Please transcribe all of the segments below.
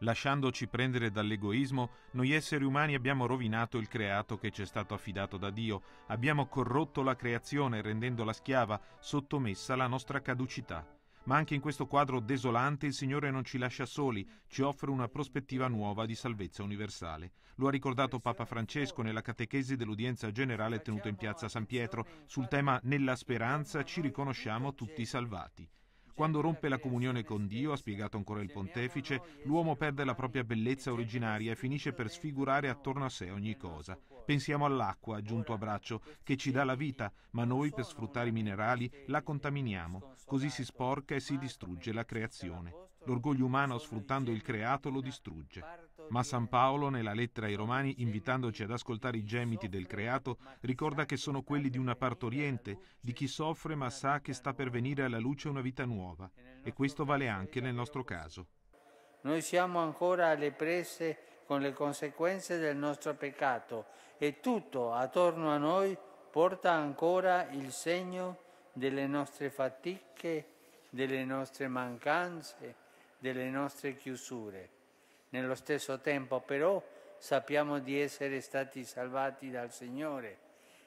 Lasciandoci prendere dall'egoismo, noi esseri umani abbiamo rovinato il creato che ci è stato affidato da Dio, abbiamo corrotto la creazione rendendola schiava, sottomessa alla nostra caducità. Ma anche in questo quadro desolante il Signore non ci lascia soli, ci offre una prospettiva nuova di salvezza universale. Lo ha ricordato Papa Francesco nella catechesi dell'udienza generale tenuta in piazza San Pietro sul tema Nella speranza ci riconosciamo tutti salvati. Quando rompe la comunione con Dio, ha spiegato ancora il pontefice, l'uomo perde la propria bellezza originaria e finisce per sfigurare attorno a sé ogni cosa. Pensiamo all'acqua, aggiunto a braccio, che ci dà la vita, ma noi per sfruttare i minerali la contaminiamo, così si sporca e si distrugge la creazione l'orgoglio umano sfruttando il creato lo distrugge. Ma San Paolo, nella lettera ai Romani, invitandoci ad ascoltare i gemiti del creato, ricorda che sono quelli di una partoriente, di chi soffre ma sa che sta per venire alla luce una vita nuova. E questo vale anche nel nostro caso. Noi siamo ancora alle prese con le conseguenze del nostro peccato e tutto attorno a noi porta ancora il segno delle nostre fatiche, delle nostre mancanze, delle nostre chiusure. Nello stesso tempo però sappiamo di essere stati salvati dal Signore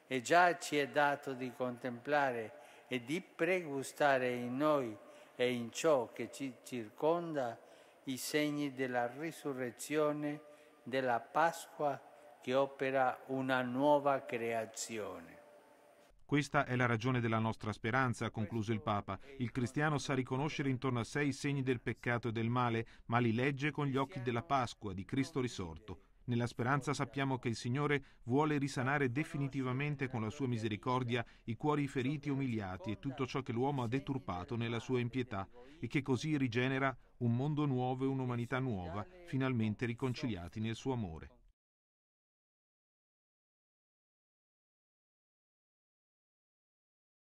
e già ci è dato di contemplare e di pregustare in noi e in ciò che ci circonda i segni della risurrezione, della Pasqua che opera una nuova creazione. Questa è la ragione della nostra speranza, ha concluso il Papa. Il cristiano sa riconoscere intorno a sé i segni del peccato e del male, ma li legge con gli occhi della Pasqua, di Cristo risorto. Nella speranza sappiamo che il Signore vuole risanare definitivamente con la sua misericordia i cuori feriti e umiliati e tutto ciò che l'uomo ha deturpato nella sua impietà e che così rigenera un mondo nuovo e un'umanità nuova, finalmente riconciliati nel suo amore.